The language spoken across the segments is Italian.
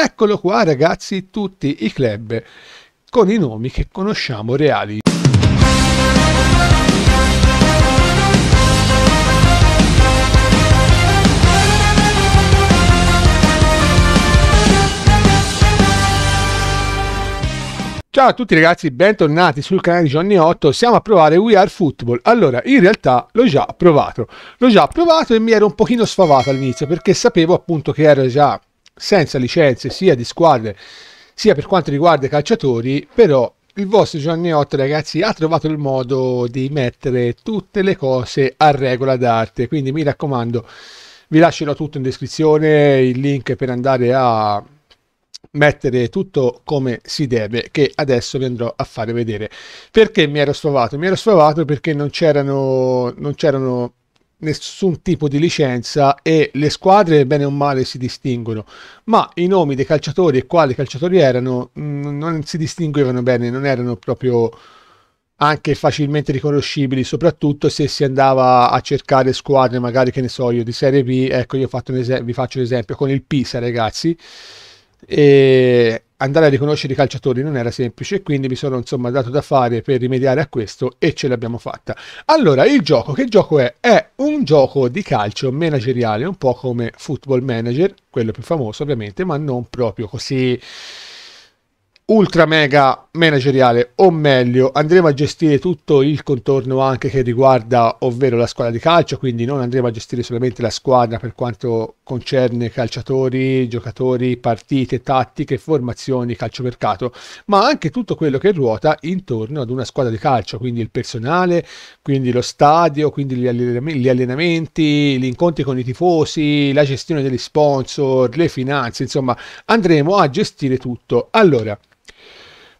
Eccolo qua ragazzi tutti i club con i nomi che conosciamo reali. Ciao a tutti ragazzi, bentornati sul canale di Johnny 8, siamo a provare We Are Football. Allora, in realtà l'ho già provato, l'ho già provato e mi ero un pochino sfavato all'inizio perché sapevo appunto che ero già senza licenze sia di squadre sia per quanto riguarda i calciatori, però il vostro Gianniotta ragazzi ha trovato il modo di mettere tutte le cose a regola d'arte, quindi mi raccomando vi lascerò tutto in descrizione, il link per andare a mettere tutto come si deve che adesso vi andrò a fare vedere perché mi ero sfavato mi ero sfavato perché non c'erano non c'erano nessun tipo di licenza e le squadre bene o male si distinguono, ma i nomi dei calciatori e quali calciatori erano mm, non si distinguevano bene, non erano proprio anche facilmente riconoscibili, soprattutto se si andava a cercare squadre, magari che ne so io, di Serie B, ecco io vi faccio un esempio con il Pisa ragazzi, e andare a riconoscere i calciatori non era semplice, quindi mi sono insomma dato da fare per rimediare a questo e ce l'abbiamo fatta. Allora, il gioco, che gioco è? È un gioco di calcio manageriale, un po' come Football Manager, quello più famoso ovviamente, ma non proprio così ultra mega manageriale, o meglio, andremo a gestire tutto il contorno anche che riguarda, ovvero la squadra di calcio, quindi non andremo a gestire solamente la squadra per quanto concerne calciatori, giocatori, partite, tattiche, formazioni, calciomercato, ma anche tutto quello che ruota intorno ad una squadra di calcio, quindi il personale, quindi lo stadio, quindi gli allenamenti, gli incontri con i tifosi, la gestione degli sponsor, le finanze, insomma, andremo a gestire tutto. Allora,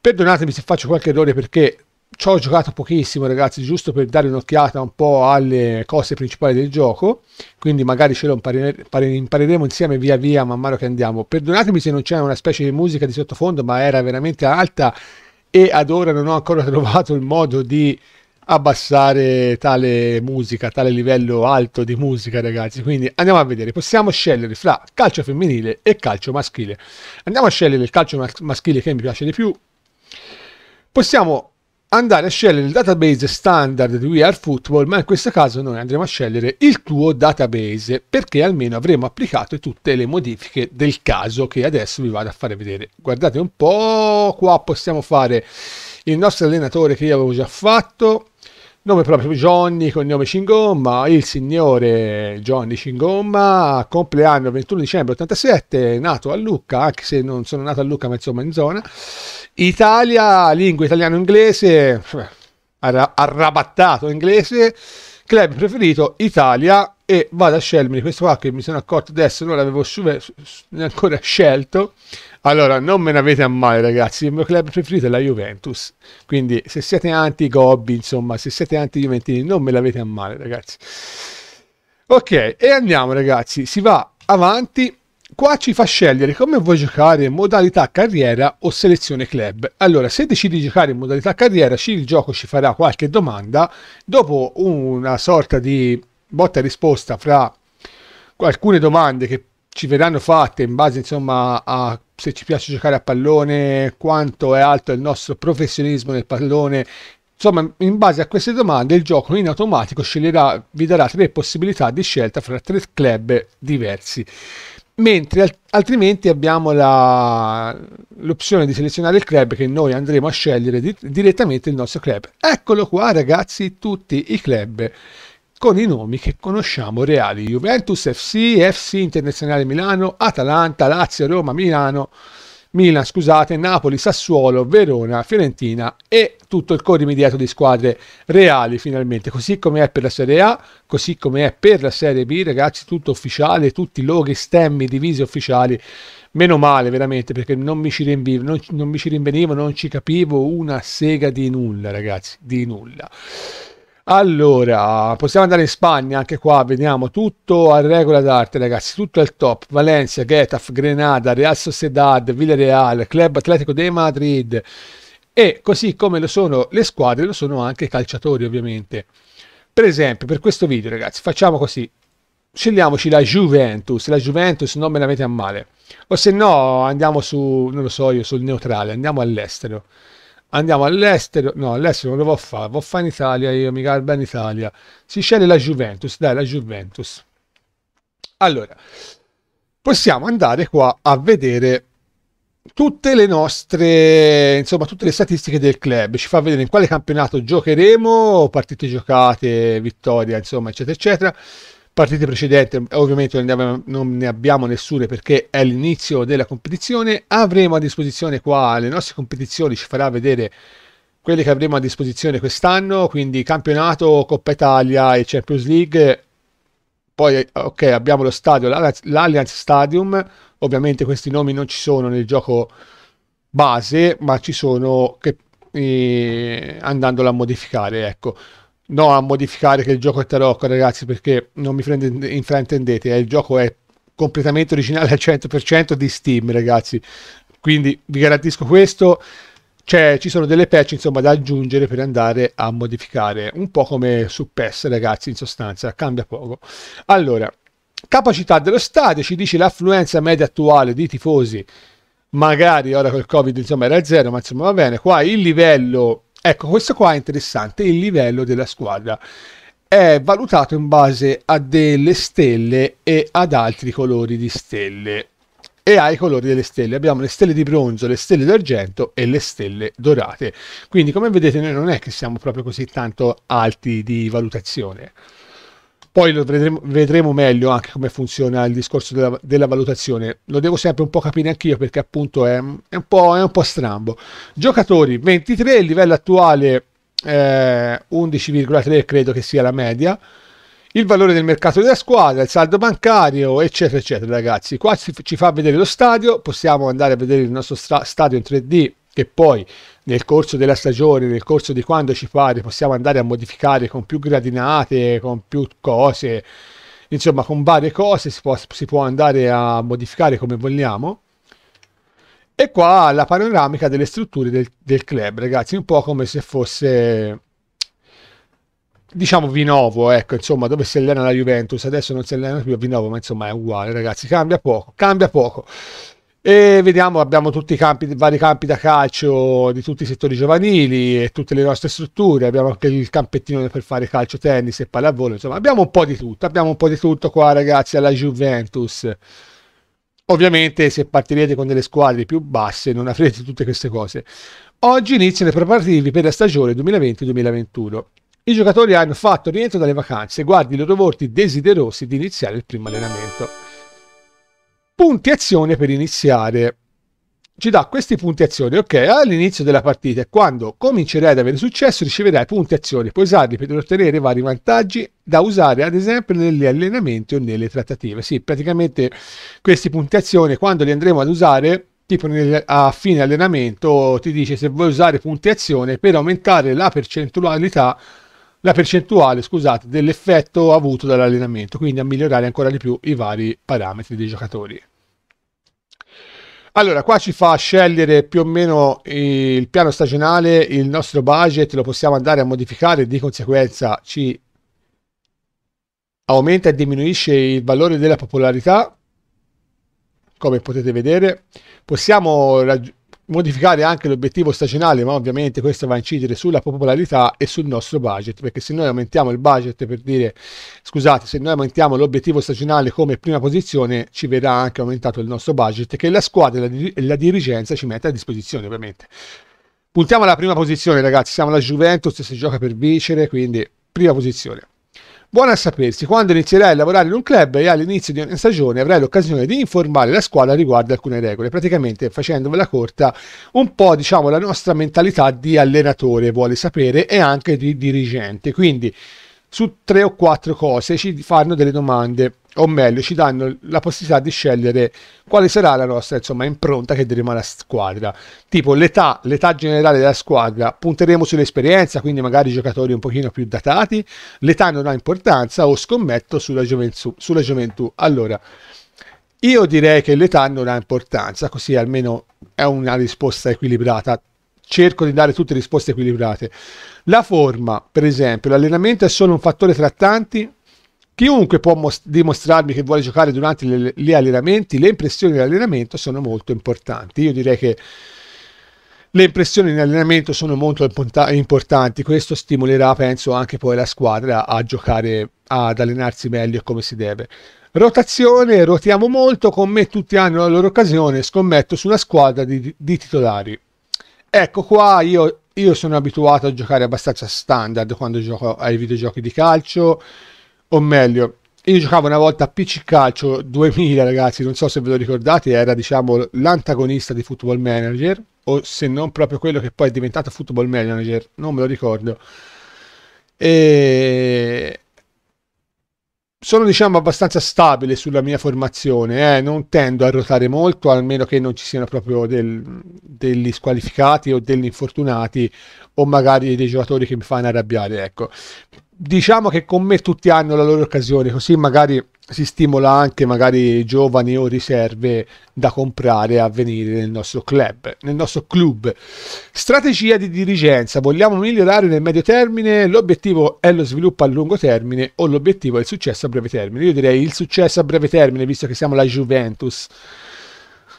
Perdonatemi se faccio qualche errore perché ci ho giocato pochissimo ragazzi, giusto per dare un'occhiata un po' alle cose principali del gioco, quindi magari ce lo imparere, impareremo insieme via via man mano che andiamo. Perdonatemi se non c'è una specie di musica di sottofondo, ma era veramente alta e ad ora non ho ancora trovato il modo di abbassare tale musica, tale livello alto di musica, ragazzi. Quindi andiamo a vedere, possiamo scegliere fra calcio femminile e calcio maschile. Andiamo a scegliere il calcio maschile che mi piace di più, Possiamo andare a scegliere il database standard di We Are Football, ma in questo caso noi andremo a scegliere il tuo database perché almeno avremo applicato tutte le modifiche del caso che adesso vi vado a fare vedere. Guardate un po', qua possiamo fare il nostro allenatore che io avevo già fatto, Nome proprio Johnny, cognome Cingomma, il signore Johnny Cingomma, compleanno 21 dicembre 87, nato a Lucca, anche se non sono nato a Lucca ma insomma in zona. Italia, lingua italiano-inglese, cioè, arrabattato inglese, club preferito Italia e vado a scegliermi questo qua che mi sono accorto adesso non l'avevo ancora scelto allora non me ne avete a male ragazzi il mio club preferito è la Juventus quindi se siete anti Gobbi insomma se siete anti Juventini non me l'avete a male ragazzi ok e andiamo ragazzi si va avanti Qua ci fa scegliere come vuoi giocare modalità carriera o selezione club. Allora, se decidi di giocare in modalità carriera, il gioco ci farà qualche domanda. Dopo una sorta di botta e risposta fra alcune domande che ci verranno fatte in base insomma a se ci piace giocare a pallone, quanto è alto il nostro professionismo nel pallone. Insomma, in base a queste domande il gioco in automatico sceglierà, vi darà tre possibilità di scelta fra tre club diversi mentre alt- altrimenti abbiamo la, l'opzione di selezionare il club che noi andremo a scegliere di- direttamente il nostro club. Eccolo qua ragazzi tutti i club con i nomi che conosciamo reali, Juventus, FC, FC Internazionale Milano, Atalanta, Lazio, Roma, Milano, Milan, scusate, Napoli, Sassuolo, Verona, Fiorentina e tutto il immediato di squadre reali finalmente, così come è per la Serie A, così come è per la Serie B, ragazzi, tutto ufficiale, tutti i loghi, stemmi, divisi ufficiali. Meno male veramente perché non mi ci rinvenivo, non, non mi ci rinvenivo, non ci capivo una sega di nulla, ragazzi, di nulla. Allora, possiamo andare in Spagna, anche qua vediamo tutto a regola d'arte ragazzi, tutto al top, Valencia, Getafe, Grenada, Real Sociedad, Villarreal, Club Atletico de Madrid e così come lo sono le squadre, lo sono anche i calciatori ovviamente. Per esempio, per questo video ragazzi, facciamo così, scegliamoci la Juventus, la Juventus non me la mette a male, o se no andiamo su, non lo so io, sul neutrale, andiamo all'estero andiamo all'estero, no all'estero non lo vuol fare, vuol fare in Italia, io mi caro in Italia, si sceglie la Juventus, dai la Juventus. Allora, possiamo andare qua a vedere tutte le nostre, insomma tutte le statistiche del club, ci fa vedere in quale campionato giocheremo, partite giocate, vittoria, insomma eccetera eccetera partite precedenti ovviamente non ne, abbiamo, nessune perché è l'inizio della competizione avremo a disposizione qua le nostre competizioni ci farà vedere quelle che avremo a disposizione quest'anno quindi campionato Coppa Italia e Champions League poi ok abbiamo lo stadio l'Allianz Stadium ovviamente questi nomi non ci sono nel gioco base ma ci sono che, eh, andandola a modificare ecco no a modificare che il gioco è tarocco ragazzi perché non mi fraintendete eh, il gioco è completamente originale al 100% di Steam ragazzi quindi vi garantisco questo cioè, ci sono delle patch insomma da aggiungere per andare a modificare un po' come su PES ragazzi in sostanza cambia poco allora capacità dello stadio ci dice l'affluenza media attuale di tifosi magari ora col covid insomma era zero ma insomma va bene qua il livello Ecco, questo qua è interessante, il livello della squadra è valutato in base a delle stelle e ad altri colori di stelle e ai colori delle stelle. Abbiamo le stelle di bronzo, le stelle d'argento e le stelle dorate. Quindi come vedete noi non è che siamo proprio così tanto alti di valutazione. Poi lo vedremo, vedremo meglio anche come funziona il discorso della, della, valutazione. Lo devo sempre un po' capire anch'io perché appunto è, è, un, po', è un po' strambo. Giocatori 23, livello attuale eh, 11,3 credo che sia la media il valore del mercato della squadra, il saldo bancario, eccetera, eccetera, ragazzi. Qua ci fa vedere lo stadio, possiamo andare a vedere il nostro stadio in 3D che poi nel corso della stagione, nel corso di quando ci pare, possiamo andare a modificare con più gradinate, con più cose, insomma con varie cose si può, si può andare a modificare come vogliamo. E qua la panoramica delle strutture del, del club, ragazzi, un po' come se fosse diciamo Vinovo, ecco, insomma, dove si allena la Juventus, adesso non si allena più a Vinovo, ma insomma è uguale, ragazzi, cambia poco, cambia poco. E vediamo, abbiamo tutti i campi, vari campi da calcio di tutti i settori giovanili e tutte le nostre strutture, abbiamo anche il campettino per fare calcio, tennis e pallavolo, insomma abbiamo un po' di tutto, abbiamo un po' di tutto qua ragazzi alla Juventus. Ovviamente se partirete con delle squadre più basse non avrete tutte queste cose. Oggi iniziano i preparativi per la stagione 2020-2021. I giocatori hanno fatto rientro dalle vacanze, guardi i loro volti desiderosi di iniziare il primo allenamento punti azione per iniziare. Ci dà questi punti azione, ok, all'inizio della partita e quando comincerai ad avere successo riceverai punti azione, puoi usarli per ottenere vari vantaggi da usare ad esempio negli allenamenti o nelle trattative. Sì, praticamente questi punti azione quando li andremo ad usare tipo nel, a fine allenamento ti dice se vuoi usare punti azione per aumentare la percentualità la percentuale scusate, dell'effetto avuto dall'allenamento, quindi a migliorare ancora di più i vari parametri dei giocatori. Allora, qua ci fa scegliere più o meno il piano stagionale, il nostro budget, lo possiamo andare a modificare, di conseguenza ci aumenta e diminuisce il valore della popolarità, come potete vedere. Possiamo raggiungere modificare anche l'obiettivo stagionale, ma ovviamente questo va a incidere sulla popolarità e sul nostro budget, perché se noi aumentiamo il budget per dire, scusate, se noi aumentiamo l'obiettivo stagionale come prima posizione, ci verrà anche aumentato il nostro budget che la squadra e la, dirigenza ci mette a disposizione, ovviamente. Puntiamo alla prima posizione, ragazzi, siamo la Juventus, si gioca per vincere, quindi prima posizione. Buona a sapersi, quando inizierai a lavorare in un club e all'inizio di una stagione avrai l'occasione di informare la squadra riguardo alcune regole, praticamente facendovela corta un po' diciamo la nostra mentalità di allenatore vuole sapere e anche di dirigente, quindi su tre o quattro cose ci fanno delle domande, o meglio, ci danno la possibilità di scegliere quale sarà la nostra insomma, impronta che daremo alla squadra. Tipo l'età, l'età generale della squadra, punteremo sull'esperienza, quindi magari giocatori un pochino più datati, l'età non ha importanza o scommetto sulla gioventù. Sulla gioventù. Allora, io direi che l'età non ha importanza, così almeno è una risposta equilibrata cerco di dare tutte risposte equilibrate. La forma, per esempio, l'allenamento è solo un fattore tra tanti. Chiunque può most- dimostrarmi che vuole giocare durante le- gli allenamenti, le impressioni dell'allenamento sono molto importanti. Io direi che le impressioni in allenamento sono molto importanti, questo stimolerà penso anche poi la squadra a giocare, ad allenarsi meglio come si deve. Rotazione, ruotiamo molto, con me tutti hanno la loro occasione, scommetto sulla squadra di, di titolari. Ecco qua io, io sono abituato a giocare abbastanza standard quando gioco ai videogiochi di calcio, o meglio, io giocavo una volta a PC Calcio 2000, ragazzi, non so se ve lo ricordate, era diciamo l'antagonista di Football Manager, o se non proprio quello che poi è diventato Football Manager, non me lo ricordo. E sono diciamo abbastanza stabile sulla mia formazione, eh? non tendo a ruotare molto, almeno che non ci siano proprio del, degli squalificati o degli infortunati o magari dei giocatori che mi fanno arrabbiare, ecco diciamo che con me tutti hanno la loro occasione, così magari si stimola anche magari giovani o riserve da comprare a venire nel nostro club, nel nostro club. Strategia di dirigenza, vogliamo migliorare nel medio termine, l'obiettivo è lo sviluppo a lungo termine o l'obiettivo è il successo a breve termine? Io direi il successo a breve termine, visto che siamo la Juventus.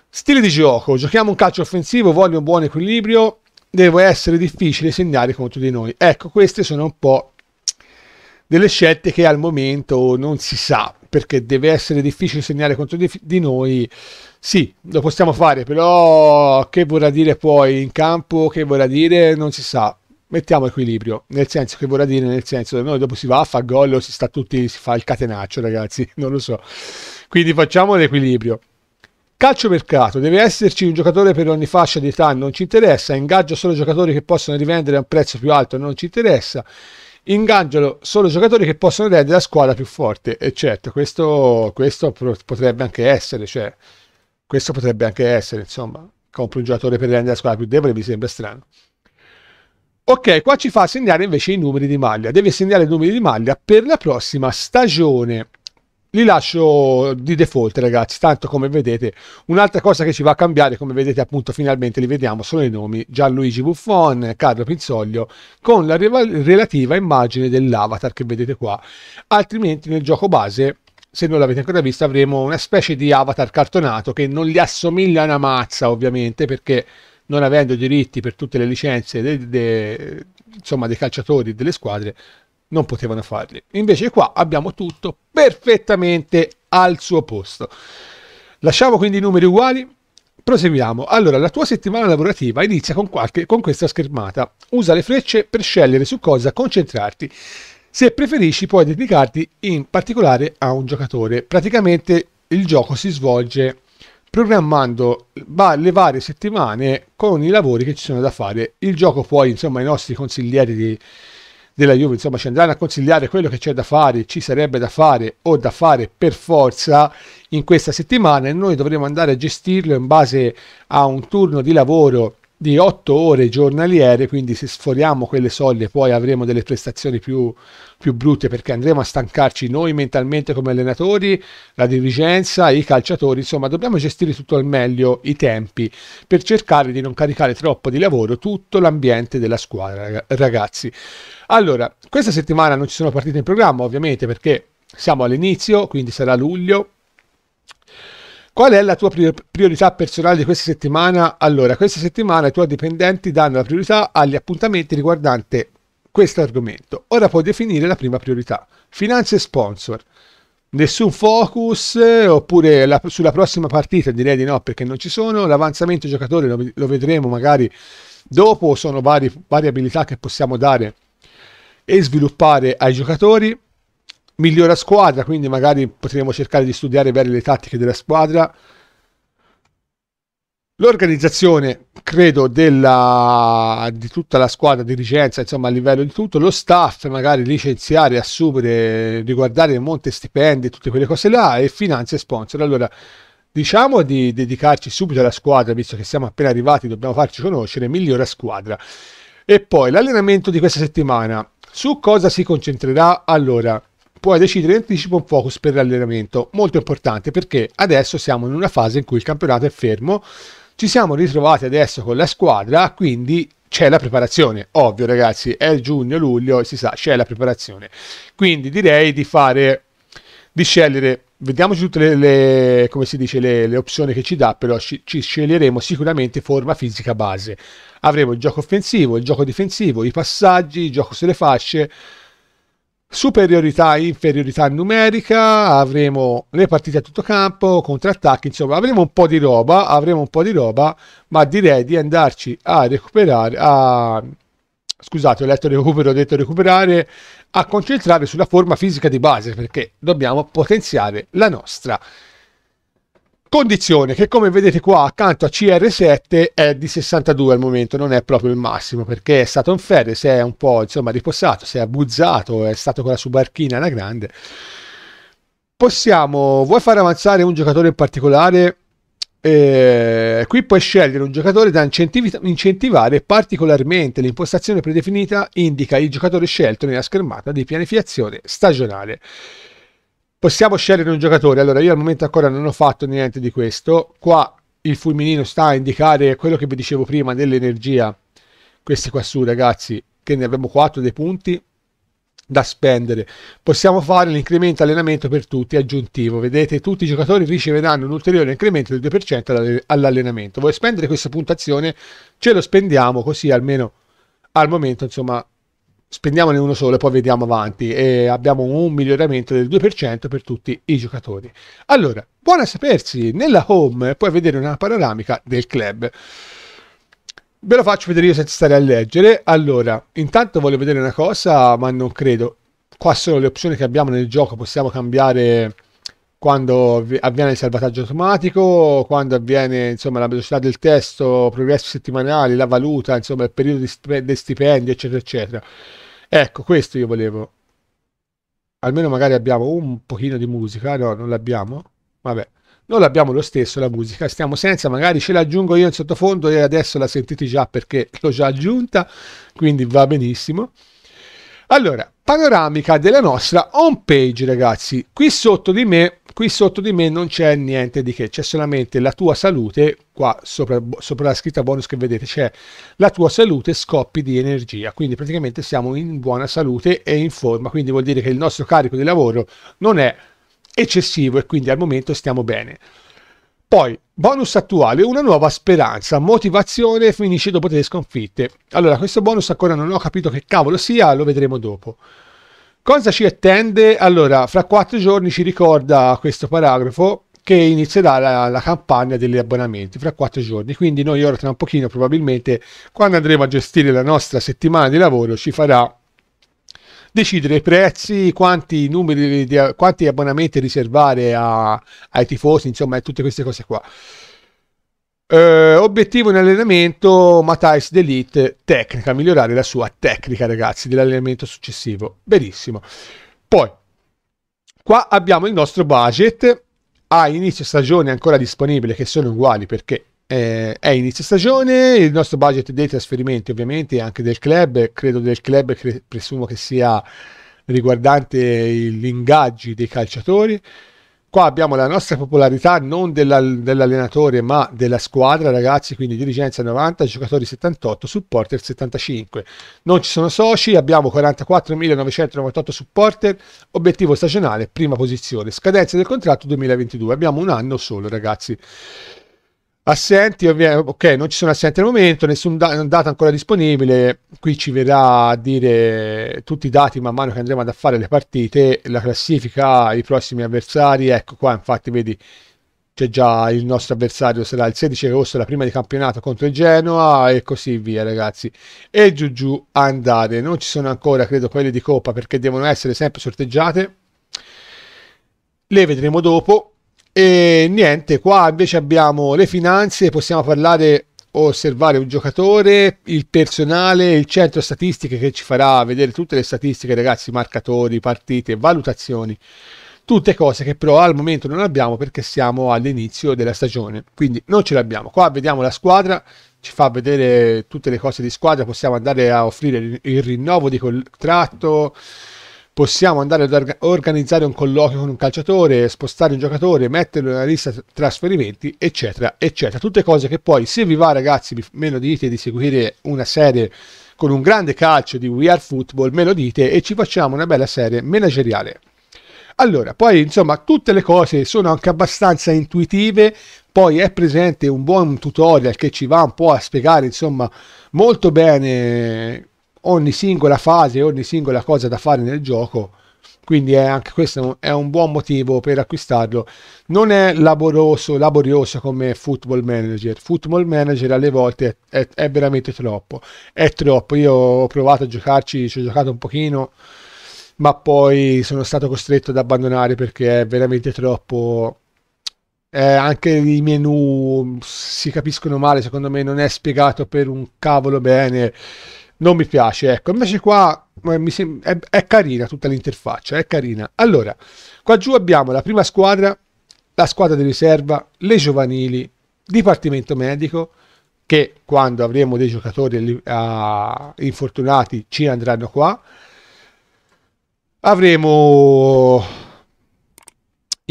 Stile di gioco, giochiamo un calcio offensivo, voglio un buon equilibrio, deve essere difficile segnare contro di noi. Ecco, queste sono un po' delle scelte che al momento non si sa perché deve essere difficile segnare contro di, di, noi sì lo possiamo fare però che vorrà dire poi in campo che vorrà dire non si sa mettiamo equilibrio nel senso che vorrà dire nel senso che noi dopo si va a fa gol o si sta tutti si fa il catenaccio ragazzi non lo so quindi facciamo l'equilibrio Calcio mercato, deve esserci un giocatore per ogni fascia di età, non ci interessa, ingaggio solo giocatori che possono rivendere a un prezzo più alto, non ci interessa, ingaggiano solo giocatori che possono rendere la squadra più forte e certo questo, questo potrebbe anche essere cioè questo potrebbe anche essere insomma compri un giocatore per rendere la squadra più debole mi sembra strano ok qua ci fa segnare invece i numeri di maglia deve segnare i numeri di maglia per la prossima stagione li lascio di default ragazzi tanto come vedete un'altra cosa che ci va a cambiare come vedete appunto finalmente li vediamo sono i nomi Gianluigi Buffon Carlo Pinzoglio con la relativa immagine dell'avatar che vedete qua altrimenti nel gioco base se non l'avete ancora visto avremo una specie di avatar cartonato che non gli assomiglia una mazza ovviamente perché non avendo diritti per tutte le licenze de, de, insomma, dei calciatori delle squadre non potevano farli. Invece qua abbiamo tutto perfettamente al suo posto. Lasciamo quindi i numeri uguali, Proseguiamo. Allora, la tua settimana lavorativa inizia con, qualche, con, questa schermata. Usa le frecce per scegliere su cosa concentrarti. Se preferisci, puoi dedicarti in particolare a un giocatore. Praticamente il gioco si svolge programmando le varie settimane con i lavori che ci sono da fare. Il gioco poi, insomma, i nostri consiglieri di della Juve, insomma ci andranno a consigliare quello che c'è da fare, ci sarebbe da fare o da fare per forza in questa settimana e noi dovremo andare a gestirlo in base a un turno di lavoro di 8 ore giornaliere, quindi se sforiamo quelle soglie poi avremo delle prestazioni più, più brutte perché andremo a stancarci noi mentalmente come allenatori, la dirigenza, i calciatori, insomma dobbiamo gestire tutto al meglio i tempi per cercare di non caricare troppo di lavoro tutto l'ambiente della squadra, ragazzi. Allora, questa settimana non ci sono partite in programma ovviamente perché siamo all'inizio, quindi sarà luglio, Qual è la tua priorità personale di questa settimana? Allora, questa settimana i tuoi dipendenti danno la priorità agli appuntamenti riguardanti questo argomento. Ora puoi definire la prima priorità. Finanze e sponsor. Nessun focus, eh, oppure la, sulla prossima partita direi di no perché non ci sono. L'avanzamento giocatore lo, lo vedremo magari dopo, sono varie abilità che possiamo dare e sviluppare ai giocatori migliora squadra, quindi magari potremo cercare di studiare bene le tattiche della squadra. L'organizzazione, credo, della, di tutta la squadra, dirigenza, insomma, a livello di tutto, lo staff, magari licenziare, assumere, riguardare il monte stipendi, tutte quelle cose là, e finanze e sponsor. Allora, diciamo di dedicarci subito alla squadra, visto che siamo appena arrivati, dobbiamo farci conoscere, migliora squadra. E poi l'allenamento di questa settimana, su cosa si concentrerà? Allora, puoi decidere in anticipo un focus per l'allenamento. Molto importante perché adesso siamo in una fase in cui il campionato è fermo, ci siamo ritrovati adesso con la squadra, quindi c'è la preparazione. Ovvio ragazzi, è giugno, luglio, si sa, c'è la preparazione. Quindi direi di fare, di scegliere, vediamoci tutte le, le come si dice, le, le, opzioni che ci dà, però ci, ci sceglieremo sicuramente forma fisica base. Avremo il gioco offensivo, il gioco difensivo, i passaggi, il gioco sulle fasce Superiorità e inferiorità numerica, avremo le partite a tutto campo, contrattacchi, insomma avremo un po' di roba, avremo un po' di roba, ma direi di andarci a recuperare, a... scusate ho letto recupero, ho detto recuperare, a concentrare sulla forma fisica di base perché dobbiamo potenziare la nostra. Condizione che come vedete qua accanto a CR7 è di 62 al momento, non è proprio il massimo perché è stato un ferro, si è un po' insomma riposato, si è abbuzzato, è stato con la subarchina alla grande. Possiamo, vuoi far avanzare un giocatore in particolare? Eh, qui puoi scegliere un giocatore da incentivare particolarmente. L'impostazione predefinita indica il giocatore scelto nella schermata di pianificazione stagionale. Possiamo scegliere un giocatore. Allora, io al momento ancora non ho fatto niente di questo. Qua il fulminino sta a indicare quello che vi dicevo prima dell'energia. Questi qua su, ragazzi, che ne abbiamo 4 dei punti da spendere. Possiamo fare l'incremento allenamento per tutti aggiuntivo. Vedete, tutti i giocatori riceveranno un ulteriore incremento del 2% all'allenamento. Vuoi spendere questa puntazione? Ce lo spendiamo così almeno al momento, insomma, spendiamone uno solo e poi vediamo avanti e abbiamo un miglioramento del 2% per tutti i giocatori. Allora, buona sapersi, nella home puoi vedere una panoramica del club. Ve lo faccio vedere io senza stare a leggere. Allora, intanto voglio vedere una cosa, ma non credo. Qua sono le opzioni che abbiamo nel gioco, possiamo cambiare quando avviene il salvataggio automatico, quando avviene insomma, la velocità del testo, progressi settimanali, la valuta, insomma il periodo di, di stipendi, eccetera, eccetera. Ecco, questo io volevo. Almeno magari abbiamo un pochino di musica, no, non l'abbiamo? Vabbè, non l'abbiamo lo stesso la musica, stiamo senza, magari ce l'aggiungo io in sottofondo e adesso la sentite già perché l'ho già aggiunta, quindi va benissimo. Allora, panoramica della nostra home page, ragazzi. Qui sotto di me qui sotto di me non c'è niente di che, c'è solamente la tua salute, qua sopra, sopra, la scritta bonus che vedete c'è la tua salute scoppi di energia, quindi praticamente siamo in buona salute e in forma, quindi vuol dire che il nostro carico di lavoro non è eccessivo e quindi al momento stiamo bene. Poi, bonus attuale, una nuova speranza, motivazione finisce dopo delle sconfitte. Allora, questo bonus ancora non ho capito che cavolo sia, lo vedremo dopo. Cosa ci attende? Allora, fra quattro giorni ci ricorda questo paragrafo che inizierà la, la campagna degli abbonamenti fra quattro giorni. Quindi noi ora tra un pochino probabilmente quando andremo a gestire la nostra settimana di lavoro ci farà decidere i prezzi, quanti, numeri di, quanti abbonamenti riservare a, ai tifosi, insomma, tutte queste cose qua. Eh, obiettivo in allenamento, Matthijs Delete, tecnica, migliorare la sua tecnica ragazzi dell'allenamento successivo. Benissimo. Poi, qua abbiamo il nostro budget a inizio stagione ancora disponibile che sono uguali perché eh, è inizio stagione, il nostro budget dei trasferimenti ovviamente anche del club, credo del club cre- presumo che sia riguardante gli ingaggi dei calciatori. Qua abbiamo la nostra popolarità non della, dell'allenatore ma della squadra ragazzi, quindi dirigenza 90, giocatori 78, supporter 75. Non ci sono soci, abbiamo 44.998 supporter, obiettivo stagionale, prima posizione, scadenza del contratto 2022, abbiamo un anno solo ragazzi. Assenti, ok, non ci sono assenti al momento, nessun da- dato ancora disponibile. Qui ci verrà a dire tutti i dati man mano che andremo ad affare le partite, la classifica, i prossimi avversari. Ecco qua, infatti, vedi, c'è già il nostro avversario, sarà il 16 agosto, la prima di campionato contro il Genoa e così via, ragazzi. E giù giù andare. Non ci sono ancora, credo, quelle di Coppa perché devono essere sempre sorteggiate. Le vedremo dopo e niente, qua invece abbiamo le finanze, possiamo parlare osservare un giocatore, il personale, il centro statistiche che ci farà vedere tutte le statistiche, ragazzi, marcatori, partite, valutazioni, tutte cose che però al momento non abbiamo perché siamo all'inizio della stagione, quindi non ce l'abbiamo. Qua vediamo la squadra, ci fa vedere tutte le cose di squadra, possiamo andare a offrire il rinnovo di contratto possiamo andare ad organizzare un colloquio con un calciatore, spostare un giocatore, metterlo nella lista trasferimenti, eccetera, eccetera. Tutte cose che poi, se vi va ragazzi, me lo dite di seguire una serie con un grande calcio di We Are Football, me lo dite e ci facciamo una bella serie manageriale. Allora, poi insomma tutte le cose sono anche abbastanza intuitive, poi è presente un buon tutorial che ci va un po' a spiegare insomma molto bene ogni singola fase, ogni singola cosa da fare nel gioco. Quindi è anche questo è un buon motivo per acquistarlo. Non è laboroso, laborioso come Football Manager. Football Manager alle volte è, è veramente troppo. È troppo. Io ho provato a giocarci, ci ho giocato un pochino, ma poi sono stato costretto ad abbandonare perché è veramente troppo eh, anche i menu si capiscono male, secondo me non è spiegato per un cavolo bene non mi piace. Ecco, invece qua eh, è, è carina tutta l'interfaccia, è carina. Allora, qua giù abbiamo la prima squadra, la squadra di riserva, le giovanili, dipartimento medico, che quando avremo dei giocatori infortunati ci andranno qua. Avremo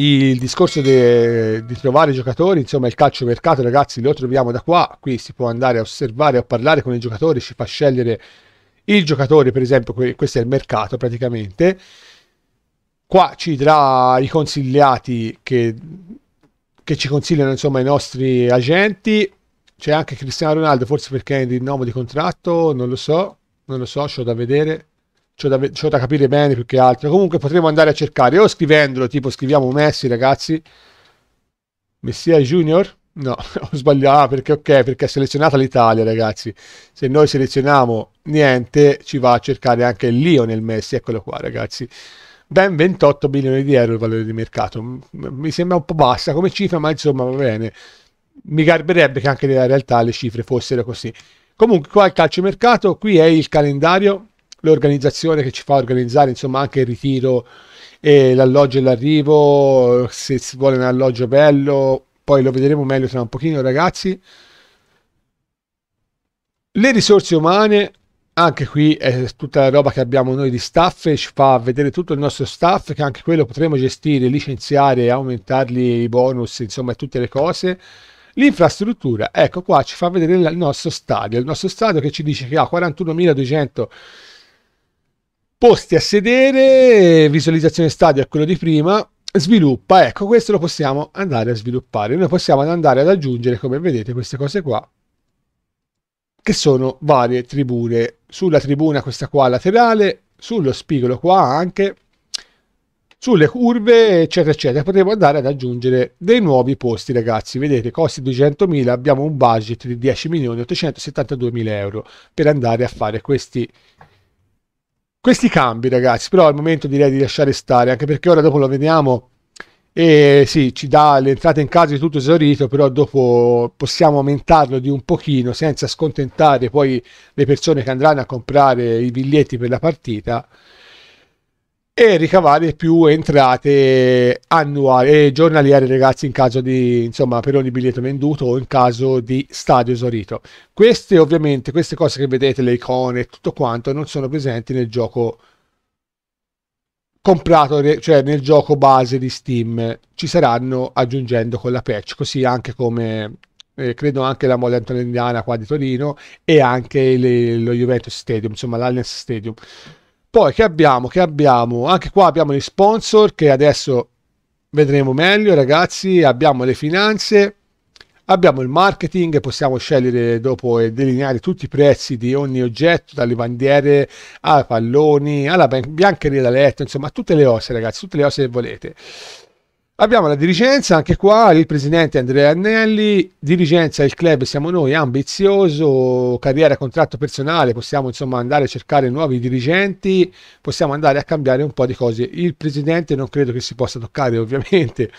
il discorso de, di trovare giocatori, insomma il calcio mercato ragazzi lo troviamo da qua, qui si può andare a osservare, a parlare con i giocatori, ci fa scegliere il giocatore, per esempio questo è il mercato praticamente, qua ci darà i consigliati che, che ci consigliano insomma i nostri agenti, c'è anche Cristiano Ronaldo, forse perché è in rinnovo di contratto, non lo so, non lo so, c'ho da vedere, c'ho da, c'ho da capire bene più che altro. Comunque potremmo andare a cercare o scrivendolo, tipo scriviamo Messi ragazzi, Messia Junior, no, ho sbagliato, Ah, perché ok, perché ha selezionata l'Italia ragazzi, se noi selezioniamo niente ci va a cercare anche Lionel Messi, eccolo qua ragazzi. Ben 28 milioni di euro il valore di mercato, mi sembra un po' bassa come cifra, ma insomma va bene. Mi garberebbe che anche nella realtà le cifre fossero così. Comunque qua è il calciomercato, qui è il calendario l'organizzazione che ci fa organizzare insomma anche il ritiro e l'alloggio e l'arrivo se si vuole un alloggio bello poi lo vedremo meglio tra un pochino ragazzi le risorse umane anche qui è tutta la roba che abbiamo noi di staff e ci fa vedere tutto il nostro staff che anche quello potremo gestire licenziare aumentargli i bonus insomma tutte le cose l'infrastruttura ecco qua ci fa vedere il nostro stadio il nostro stadio che ci dice che ha 41.200 posti a sedere, visualizzazione stadio è quello di prima, sviluppa, ecco questo lo possiamo andare a sviluppare, noi possiamo andare ad aggiungere come vedete queste cose qua che sono varie tribune, sulla tribuna questa qua laterale, sullo spigolo qua anche, sulle curve eccetera eccetera, potremmo andare ad aggiungere dei nuovi posti ragazzi, vedete costi 200.000, abbiamo un budget di 10.872.000 euro per andare a fare questi questi cambi, ragazzi, però al momento direi di lasciare stare, anche perché ora dopo lo vediamo e sì, ci dà l'entrata in casa di tutto esaurito, però dopo possiamo aumentarlo di un pochino senza scontentare poi le persone che andranno a comprare i biglietti per la partita e ricavare più entrate annuali e eh, giornaliere ragazzi in caso di insomma per ogni biglietto venduto o in caso di stadio esaurito queste ovviamente queste cose che vedete le icone e tutto quanto non sono presenti nel gioco comprato cioè nel gioco base di steam ci saranno aggiungendo con la patch così anche come eh, credo anche la mole antonelliana qua di Torino e anche le, lo Juventus Stadium insomma l'alliance Stadium poi che abbiamo? Che abbiamo? Anche qua abbiamo gli sponsor che adesso vedremo meglio ragazzi, abbiamo le finanze, abbiamo il marketing, possiamo scegliere dopo e delineare tutti i prezzi di ogni oggetto, dalle bandiere ai palloni, alla biancheria da letto, insomma tutte le osse ragazzi, tutte le osse che volete. Abbiamo la dirigenza, anche qua il presidente Andrea Annelli, dirigenza il club siamo noi, ambizioso, carriera, contratto personale, possiamo insomma andare a cercare nuovi dirigenti, possiamo andare a cambiare un po' di cose. Il presidente non credo che si possa toccare ovviamente,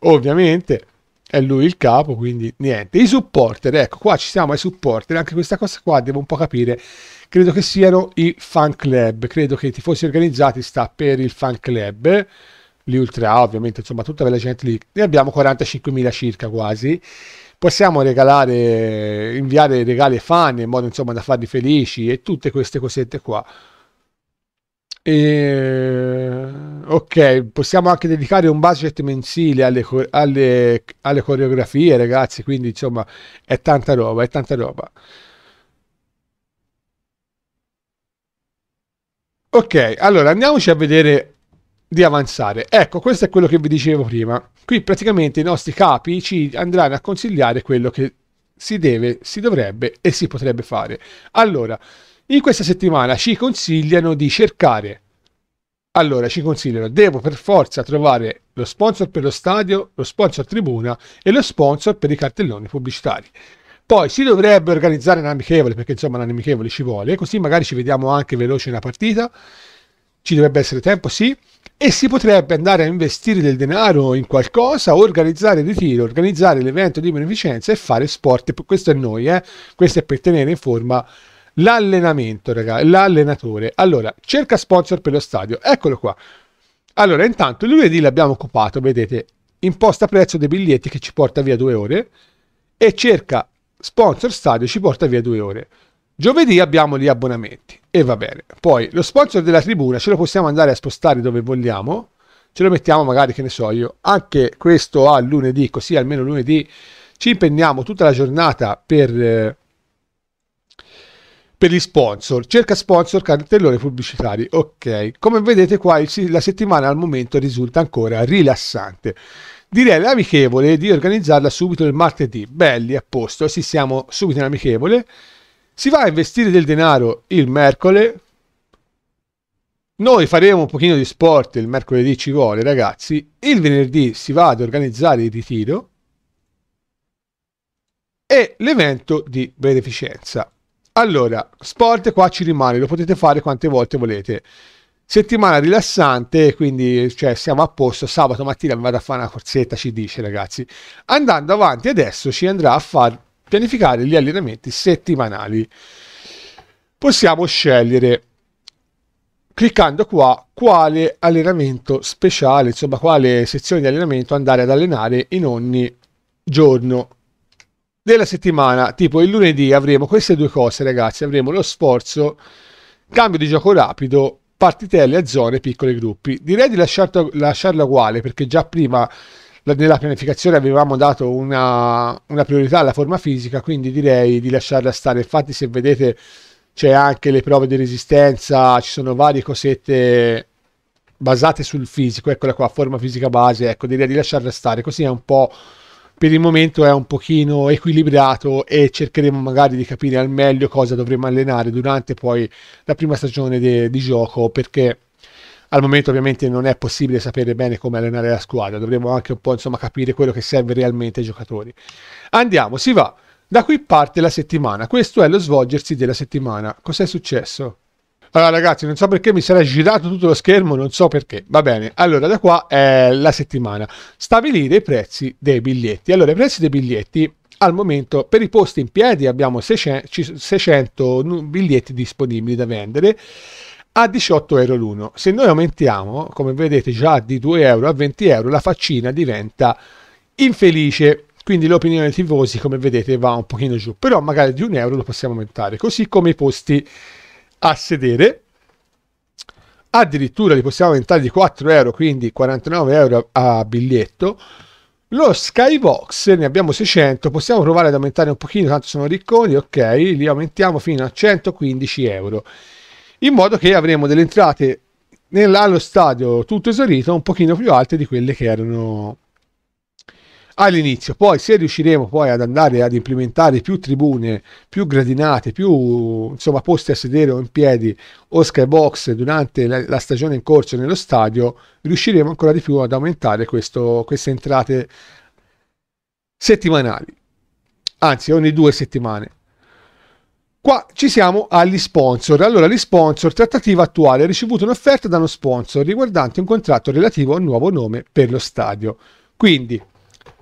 ovviamente è lui il capo, quindi niente. I supporter, ecco qua ci siamo ai supporter, anche questa cosa qua devo un po' capire, credo che siano i fan club, credo che i tifosi organizzati sta per il fan club gli ultra ovviamente, insomma tutta quella gente lì, ne abbiamo 45.000 circa quasi, possiamo regalare, inviare regali ai fan in modo insomma da farli felici e tutte queste cosette qua. E... Ok, possiamo anche dedicare un budget mensile alle, alle, alle coreografie ragazzi, quindi insomma è tanta roba, è tanta roba. Ok, allora andiamoci a vedere di avanzare. Ecco, questo è quello che vi dicevo prima. Qui praticamente i nostri capi ci andranno a consigliare quello che si deve, si dovrebbe e si potrebbe fare. Allora, in questa settimana ci consigliano di cercare. Allora, ci consigliano, devo per forza trovare lo sponsor per lo stadio, lo sponsor tribuna e lo sponsor per i cartelloni pubblicitari. Poi si dovrebbe organizzare un'amichevole, perché insomma un'amichevole ci vuole, così magari ci vediamo anche veloce una partita. Ci dovrebbe essere tempo, sì e si potrebbe andare a investire del denaro in qualcosa, organizzare il ritiro, organizzare l'evento di beneficenza e fare sport. Questo è noi, eh? questo è per tenere in forma l'allenamento, ragazzi, l'allenatore. Allora, cerca sponsor per lo stadio, eccolo qua. Allora, intanto il lunedì l'abbiamo occupato, vedete, imposta prezzo dei biglietti che ci porta via due ore e cerca sponsor stadio ci porta via due ore. Giovedì abbiamo gli abbonamenti e va bene. Poi lo sponsor della tribuna ce lo possiamo andare a spostare dove vogliamo, ce lo mettiamo magari, che ne so io, anche questo a lunedì, così almeno lunedì ci impegniamo tutta la giornata per, eh, per gli sponsor. Cerca sponsor cartellone pubblicitari. Ok, come vedete qua la settimana al momento risulta ancora rilassante. Direi l'amichevole di organizzarla subito il martedì. Belli, a posto, sì siamo subito in amichevole si va a investire del denaro il mercoledì. Noi faremo un pochino di sport il mercoledì ci vuole, ragazzi. Il venerdì si va ad organizzare il ritiro e l'evento di beneficenza. Allora, sport qua ci rimane, lo potete fare quante volte volete. Settimana rilassante, quindi cioè, siamo a posto. Sabato mattina mi vado a fare una corsetta, ci dice ragazzi. Andando avanti adesso ci andrà a fare pianificare gli allenamenti settimanali. Possiamo scegliere cliccando qua quale allenamento speciale, insomma quale sezione di allenamento andare ad allenare in ogni giorno della settimana. Tipo il lunedì avremo queste due cose ragazzi, avremo lo sforzo, cambio di gioco rapido, partitelle a zone, piccoli gruppi. Direi di lasciarla uguale perché già prima nella pianificazione avevamo dato una, una priorità alla forma fisica, quindi direi di lasciarla stare. Infatti se vedete c'è anche le prove di resistenza, ci sono varie cosette basate sul fisico, eccola qua, forma fisica base, ecco, direi di lasciarla stare, così è un po' per il momento è un pochino equilibrato e cercheremo magari di capire al meglio cosa dovremo allenare durante poi la prima stagione de, di gioco perché al momento ovviamente non è possibile sapere bene come allenare la squadra, dovremmo anche un po' insomma, capire quello che serve realmente ai giocatori. Andiamo, si va. Da qui parte la settimana, questo è lo svolgersi della settimana. Cos'è successo? Allora ragazzi, non so perché mi sarà girato tutto lo schermo, non so perché. Va bene, allora da qua è la settimana. Stabilire i prezzi dei biglietti. Allora, i prezzi dei biglietti al momento per i posti in piedi abbiamo 600, 600 biglietti disponibili da vendere a 18 euro l'uno. Se noi aumentiamo, come vedete già di 2 euro a 20 euro, la faccina diventa infelice. Quindi l'opinione dei tifosi, come vedete, va un pochino giù. Però magari di un euro lo possiamo aumentare. Così come i posti a sedere. Addirittura li possiamo aumentare di 4 euro, quindi 49 euro a biglietto. Lo Skybox, ne abbiamo 600, possiamo provare ad aumentare un pochino, tanto sono ricconi, ok, li aumentiamo fino a 115 euro in modo che avremo delle entrate allo stadio tutto esaurito un pochino più alte di quelle che erano all'inizio. Poi se riusciremo poi ad andare ad implementare più tribune, più gradinate, più insomma posti a sedere o in piedi o skybox durante la, la stagione in corso nello stadio, riusciremo ancora di più ad aumentare questo, queste entrate settimanali. Anzi, ogni due settimane. Qua ci siamo agli sponsor. Allora, gli sponsor, trattativa attuale, ricevuto un'offerta da uno sponsor riguardante un contratto relativo a un nuovo nome per lo stadio. Quindi,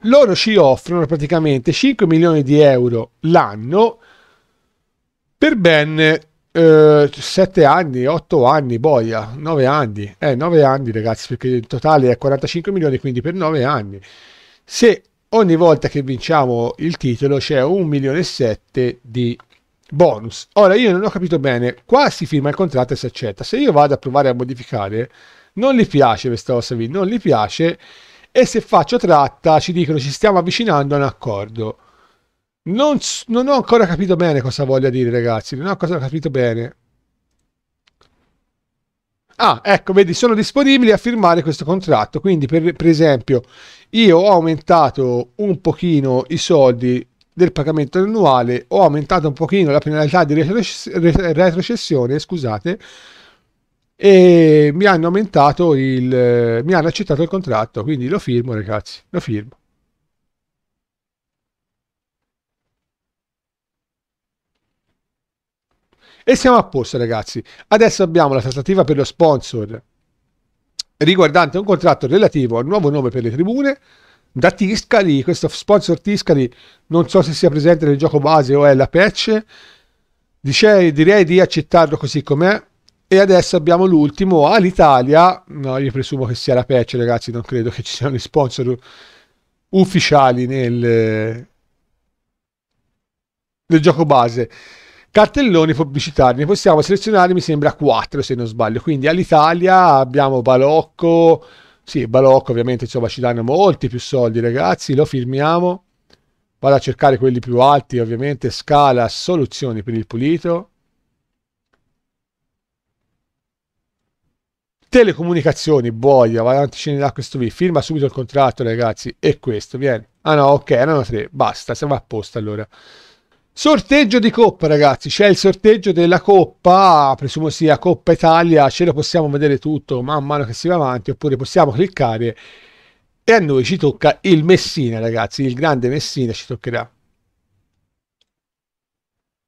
loro ci offrono praticamente 5 milioni di euro l'anno per ben eh, 7 anni, 8 anni, boia, 9 anni. Eh, 9 anni ragazzi, perché il totale è 45 milioni, quindi per 9 anni. Se ogni volta che vinciamo il titolo c'è 1 milione e 7 di bonus. Ora io non ho capito bene, qua si firma il contratto e si accetta. Se io vado a provare a modificare, non gli piace questa cosa qui, non gli piace e se faccio tratta ci dicono ci stiamo avvicinando a un accordo. Non, non ho ancora capito bene cosa voglia dire ragazzi, non ho ancora capito bene. Ah, ecco, vedi, sono disponibili a firmare questo contratto, quindi per, per esempio io ho aumentato un pochino i soldi del pagamento annuale, ho aumentato un pochino la penalità di retrocessione, scusate, e mi hanno aumentato il mi hanno accettato il contratto, quindi lo firmo, ragazzi, lo firmo. E siamo a posto, ragazzi. Adesso abbiamo la trattativa per lo sponsor riguardante un contratto relativo al nuovo nome per le tribune da Tiscali, questo sponsor Tiscali, non so se sia presente nel gioco base o è la patch, Dice, direi di accettarlo così com'è. E adesso abbiamo l'ultimo, all'Italia, no, io presumo che sia la patch ragazzi, non credo che ci siano gli sponsor ufficiali nel, nel gioco base. Cartelloni pubblicitari, ne possiamo selezionare, mi sembra 4 se non sbaglio. Quindi all'Italia abbiamo Balocco, sì, Balocco ovviamente insomma, ci danno molti più soldi ragazzi, lo firmiamo. Vado a cercare quelli più alti ovviamente, scala, soluzioni per il pulito. Telecomunicazioni, boia, vai avanti, scendi da questo qui, firma subito il contratto ragazzi e questo, viene. Ah no, ok, erano tre, basta, siamo a posto allora. Sorteggio di coppa, ragazzi. C'è il sorteggio della coppa, presumo sia Coppa Italia. Ce lo possiamo vedere tutto man mano che si va avanti, oppure possiamo cliccare. E a noi ci tocca il Messina, ragazzi. Il grande Messina ci toccherà.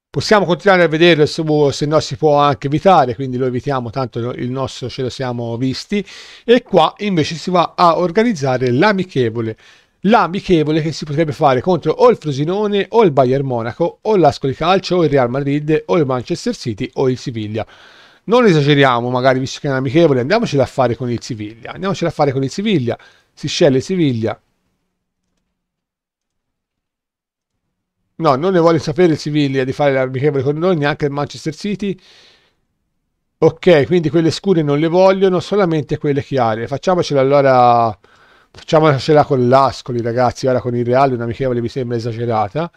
Possiamo continuare a vederlo se no si può anche evitare, quindi lo evitiamo, tanto il nostro ce lo siamo visti. E qua invece si va a organizzare l'amichevole l'amichevole che si potrebbe fare contro o il Frosinone o il Bayern Monaco o l'Ascoli Calcio o il Real Madrid o il Manchester City o il Siviglia. Non esageriamo magari visto che è un amichevole, andiamocela a fare con il Siviglia, andiamocela a fare con il Siviglia, si sceglie Siviglia. No, non ne vuole sapere il Siviglia di fare l'amichevole con noi, neanche il Manchester City. Ok, quindi quelle scure non le vogliono, solamente quelle chiare. Facciamocelo allora facciamocela con l'Ascoli ragazzi ora con il Reale una amichevole mi sembra esagerata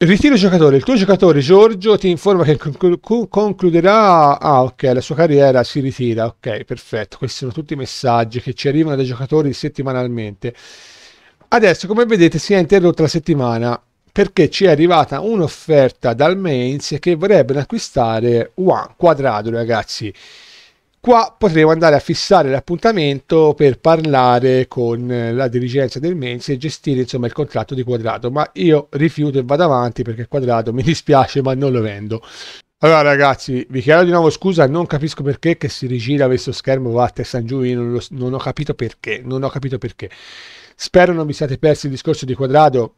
Ritiro giocatore, il tuo giocatore Giorgio ti informa che concluderà ah, ok la sua carriera, si ritira, ok, perfetto, questi sono tutti i messaggi che ci arrivano dai giocatori settimanalmente. Adesso, come vedete, si è interrotta la settimana perché ci è arrivata un'offerta dal Mainz che vorrebbero acquistare Juan Quadrado, ragazzi. Qua potremo andare a fissare l'appuntamento per parlare con eh, la dirigenza del Menzi e gestire insomma il contratto di Quadrato, ma io rifiuto e vado avanti perché Quadrato mi dispiace ma non lo vendo. Allora ragazzi, vi chiedo di nuovo scusa, non capisco perché che si rigira questo schermo va a testa in giù, io non, lo, non ho capito perché, non ho capito perché. Spero non vi siate persi il discorso di Quadrato,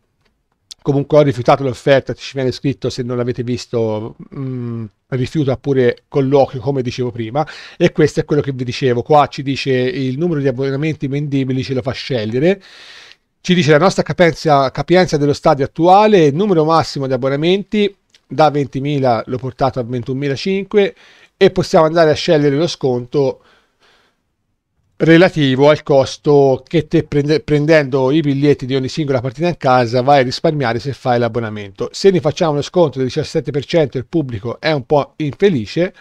comunque ho rifiutato l'offerta, ci viene scritto se non l'avete visto mh, mm, rifiuta pure colloquio come dicevo prima e questo è quello che vi dicevo, qua ci dice il numero di abbonamenti vendibili ce lo fa scegliere ci dice la nostra capienza, capienza dello stadio attuale, il numero massimo di abbonamenti da 20.000 l'ho portato a 21.500 e possiamo andare a scegliere lo sconto relativo al costo che te prende, prendendo i biglietti di ogni singola partita in casa vai a risparmiare se fai l'abbonamento. Se ne facciamo uno sconto del 17% il pubblico è un po' infelice,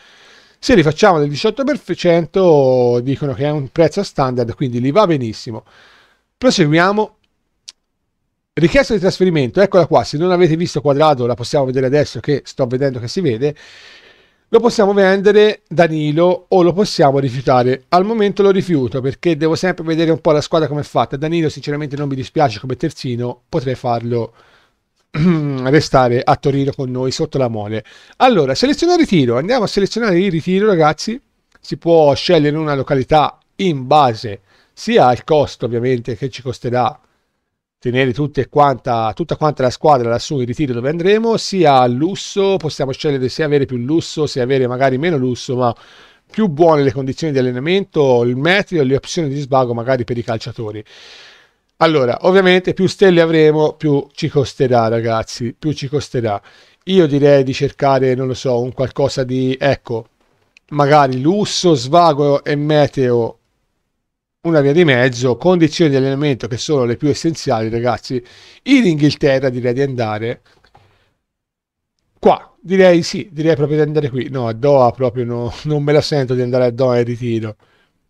se li facciamo del 18% dicono che è un prezzo standard, quindi li va benissimo. Proseguiamo. Richiesta di trasferimento, eccola qua, se non avete visto quadrato la possiamo vedere adesso che sto vedendo che si vede lo possiamo vendere Danilo o lo possiamo rifiutare. Al momento lo rifiuto perché devo sempre vedere un po' la squadra come è fatta. Danilo sinceramente non mi dispiace come terzino, potrei farlo restare a Torino con noi sotto la mole. Allora, selezionare ritiro, andiamo a selezionare il ritiro ragazzi, si può scegliere una località in base sia al costo ovviamente che ci costerà tenere quanta, tutta quanta la squadra lassù in ritiro dove andremo, sia lusso, possiamo scegliere se avere più lusso, se avere magari meno lusso, ma più buone le condizioni di allenamento, il meteo, le opzioni di svago magari per i calciatori. Allora, ovviamente più stelle avremo, più ci costerà ragazzi, più ci costerà. Io direi di cercare, non lo so, un qualcosa di, ecco, magari lusso, svago e meteo una via di mezzo, condizioni di allenamento che sono le più essenziali, ragazzi. In Inghilterra direi di andare qua, direi sì, direi proprio di andare qui. No, a Doha proprio no, non me la sento di andare a Doha in ritiro.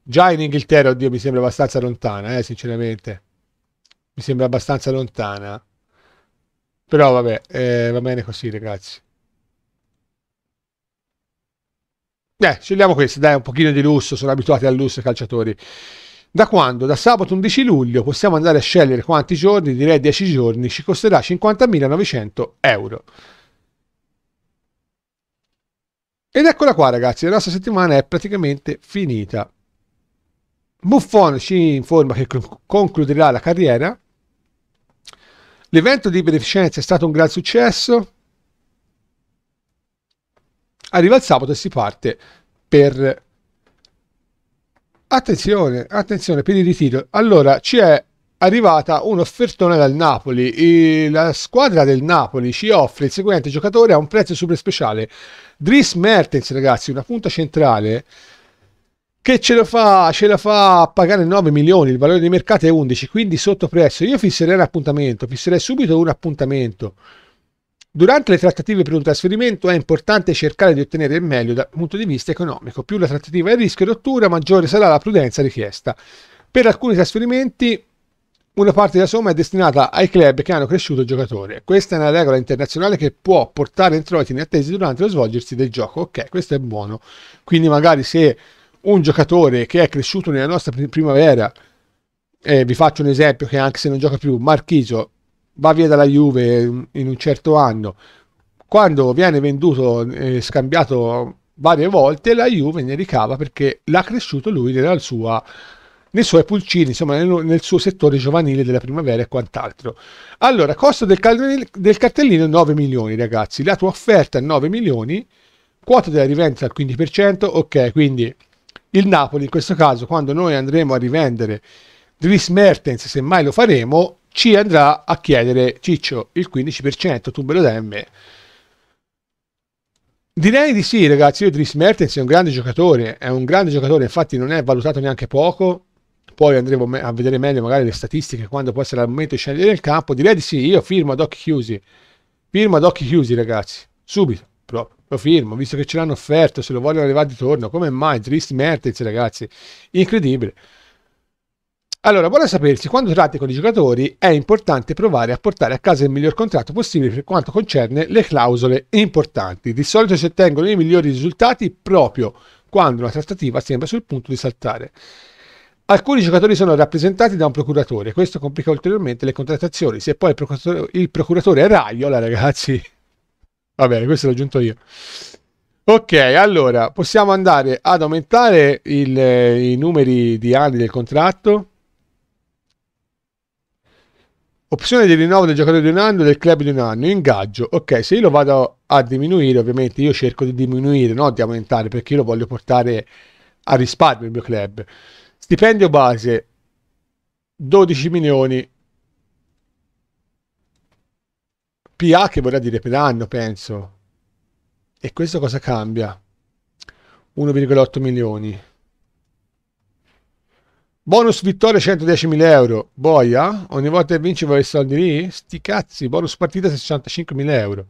Già in Inghilterra, oddio, mi sembra abbastanza lontana, eh, sinceramente. Mi sembra abbastanza lontana. Però vabbè, eh, va bene così, ragazzi. Eh, scegliamo questi, dai, un pochino di lusso, sono abituati al lusso i calciatori. Da quando? Da sabato 11 luglio possiamo andare a scegliere quanti giorni, direi 10 giorni, ci costerà 50.900 euro. Ed eccola qua ragazzi, la nostra settimana è praticamente finita. Buffon ci informa che concluderà la carriera. L'evento di beneficenza è stato un gran successo. Arriva il sabato e si parte per Attenzione, attenzione per il ritiro. Allora, ci è arrivata un'offertone dal Napoli. E la squadra del Napoli ci offre il seguente giocatore a un prezzo super speciale. Dries Mertens, ragazzi, una punta centrale che ce, la fa, ce la fa pagare 9 milioni, il valore di mercato è 11, quindi sotto prezzo. Io fisserei un appuntamento, fisserei subito un appuntamento. Durante le trattative per un trasferimento è importante cercare di ottenere il meglio dal punto di vista economico. Più la trattativa è a rischio e rottura, maggiore sarà la prudenza richiesta. Per alcuni trasferimenti una parte della somma è destinata ai club che hanno cresciuto il giocatore. Questa è una regola internazionale che può portare introiti inattesi durante lo svolgersi del gioco. Ok, questo è buono. Quindi magari se un giocatore che è cresciuto nella nostra primavera, eh, vi faccio un esempio che anche se non gioca più, Marchiso va via dalla Juve in un certo anno, quando viene venduto e scambiato varie volte, la Juve ne ricava perché l'ha cresciuto lui nella sua nei suoi pulcini, insomma nel, nel, suo settore giovanile della primavera e quant'altro. Allora, costo del, cal- del cartellino 9 milioni, ragazzi. La tua offerta è 9 milioni, quota della rivendita al 15%, ok, quindi il Napoli in questo caso, quando noi andremo a rivendere Dries Mertens, se mai lo faremo, ci andrà a chiedere Ciccio il 15%, tu me lo dai a me. Direi di sì, ragazzi. Io Dries Mertens è un grande giocatore, è un grande giocatore, infatti non è valutato neanche poco. Poi andremo a vedere meglio magari le statistiche quando può essere al momento di scendere nel campo. Direi di sì, io firmo ad occhi chiusi. Firmo ad occhi chiusi, ragazzi. Subito, proprio. Lo firmo, visto che ce l'hanno offerto, se lo vogliono arrivare di torno. Come mai Dries Mertens, ragazzi? Incredibile. Allora, vuole sapersi, quando tratti con i giocatori è importante provare a portare a casa il miglior contratto possibile per quanto concerne le clausole importanti. Di solito si ottengono i migliori risultati proprio quando una trattativa sembra sul punto di saltare. Alcuni giocatori sono rappresentati da un procuratore, questo complica ulteriormente le contrattazioni. Se poi il procuratore, il procuratore è Raiola, ragazzi... Va bene, questo l'ho aggiunto io. Ok, allora possiamo andare ad aumentare il, eh, i numeri di anni del contratto Opzione di rinnovo del giocatore di un anno, del club di un anno, ingaggio. Ok, se io lo vado a diminuire, ovviamente io cerco di diminuire, no di aumentare, perché io lo voglio portare a risparmio il mio club. Stipendio base, 12 milioni. PA che vorrà dire per anno, penso. E questo cosa cambia? 1,8 milioni. Bonus vittoria 110.000 euro. Boia, ogni volta che vinci vuoi i soldi lì? Sti cazzi, bonus partita 65.000 euro.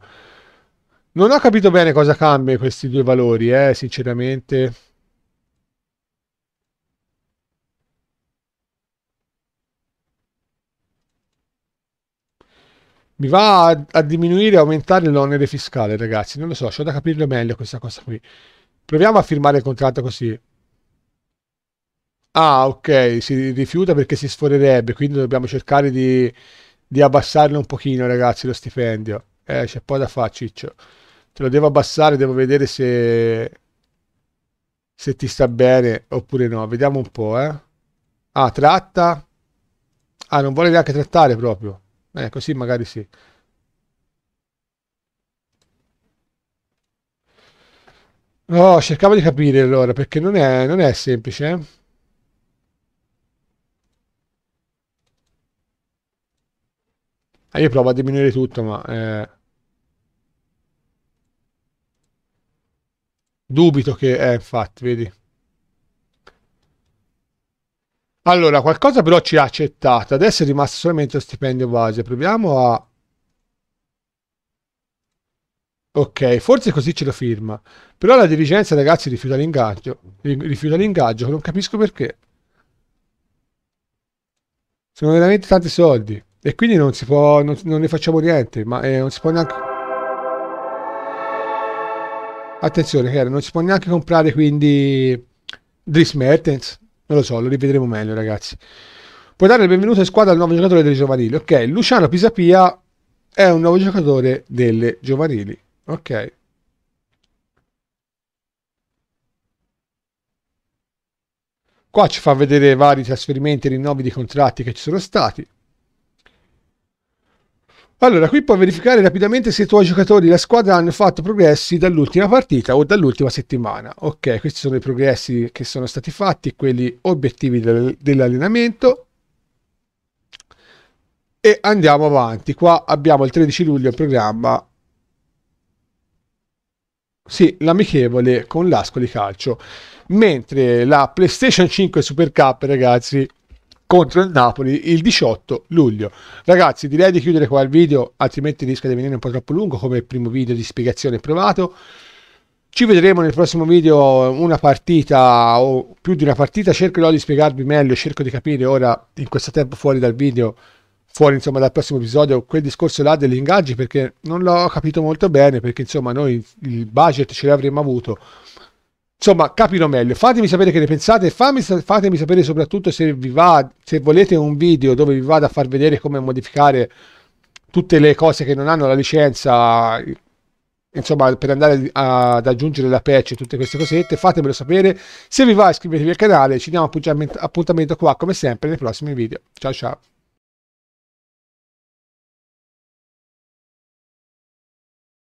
Non ho capito bene cosa cambia questi due valori, eh, sinceramente. Mi va a, a diminuire e aumentare l'onere fiscale, ragazzi. Non lo so, c'ho da capirlo meglio questa cosa qui. Proviamo a firmare il contratto così. Ah, ok, si rifiuta perché si sforerebbe, quindi dobbiamo cercare di, di abbassarlo un pochino, ragazzi, lo stipendio. Eh, c'è poi da fare, Ciccio. Te lo devo abbassare, devo vedere se, se ti sta bene oppure no. Vediamo un po', eh. Ah, tratta. Ah, non vuole neanche trattare proprio. Eh, così magari sì. Oh, cercavo di capire allora, perché non è, non è semplice, eh? Eh, io provo a diminuire tutto, ma... Eh... Dubito che... Eh, infatti, vedi. Allora, qualcosa però ci ha accettato. Adesso è rimasto solamente lo stipendio base. Proviamo a... Ok, forse così ce lo firma. Però la dirigenza, ragazzi, rifiuta l'ingaggio. Rifiuta l'ingaggio, non capisco perché. Sono veramente tanti soldi. E quindi non si può, non, non ne facciamo niente, ma eh, non si può neanche... Attenzione, cara, non si può neanche comprare quindi Dries Mertens. Non lo so, lo rivedremo meglio, ragazzi. Puoi dare il benvenuto in squadra al nuovo giocatore delle giovanili. Ok, Luciano Pisapia è un nuovo giocatore delle giovanili. Ok. Qua ci fa vedere vari trasferimenti e rinnovi di contratti che ci sono stati. Allora, qui puoi verificare rapidamente se i tuoi giocatori e la squadra hanno fatto progressi dall'ultima partita o dall'ultima settimana. Ok, questi sono i progressi che sono stati fatti, quelli obiettivi del, dell'allenamento. E andiamo avanti. Qua abbiamo il 13 luglio il programma. Sì, l'amichevole con l'asco di Calcio. Mentre la PlayStation 5 Super Cup, ragazzi, contro il Napoli il 18 luglio. Ragazzi, direi di chiudere qua il video, altrimenti rischia di venire un po' troppo lungo come primo video di spiegazione provato. Ci vedremo nel prossimo video una partita o più di una partita, cercherò di spiegarvi meglio, cerco di capire ora in questo tempo fuori dal video, fuori insomma dal prossimo episodio, quel discorso là degli ingaggi perché non l'ho capito molto bene perché insomma noi il budget ce l'avremmo avuto Insomma, capirò meglio. Fatemi sapere che ne pensate. Fammi, fatemi sapere soprattutto se vi va, se volete un video dove vi vado a far vedere come modificare tutte le cose che non hanno la licenza insomma per andare a, ad aggiungere la patch e tutte queste cosette fatemelo sapere se vi va iscrivetevi al canale ci diamo appuntamento qua come sempre nei prossimi video ciao ciao